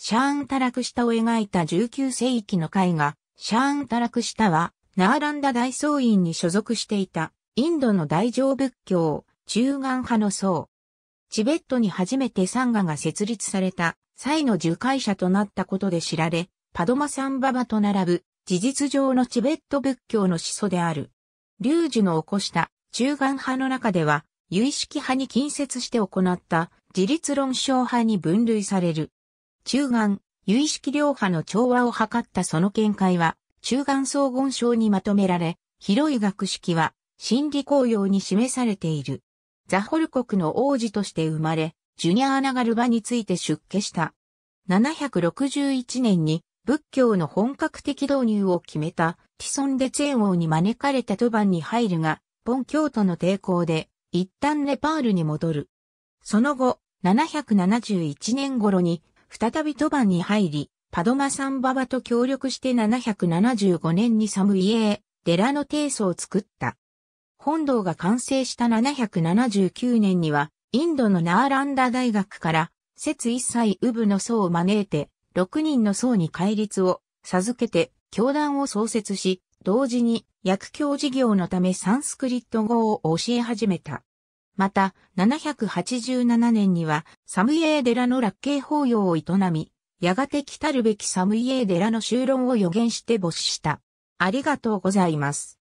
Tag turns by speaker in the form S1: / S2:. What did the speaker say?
S1: シャーンタラクシタを描いた19世紀の絵画、シャーンタラクシタは、ナーランダ大僧院に所属していた、インドの大乗仏教、中眼派の僧。チベットに初めてサンガが設立された際の受戒者となったことで知られ、パドマサンババと並ぶ事実上のチベット仏教の始祖である。リュージュの起こした中眼派の中では、有意識派に近接して行った自立論証派に分類される。中眼、有意識両派の調和を図ったその見解は、中眼総言症にまとめられ、広い学識は、心理公用に示されている。ザホル国の王子として生まれ、ジュニアーナガルバについて出家した。761年に仏教の本格的導入を決めたティソンデチェン王に招かれたトバンに入るが、ポン教徒の抵抗で一旦ネパールに戻る。その後、771年頃に再びトバンに入り、パドマサンババと協力して775年にサムイエー、デノの提訴を作った。本堂が完成した779年には、インドのナーランダ大学から、節一歳ウブの僧を招いて、6人の僧に戒律を授けて、教団を創設し、同時に薬教事業のためサンスクリット語を教え始めた。また、787年には、サムイエーデラの楽慶法要を営み、やがて来たるべきサムイエーデラの修論を予言して没した。ありがとうございます。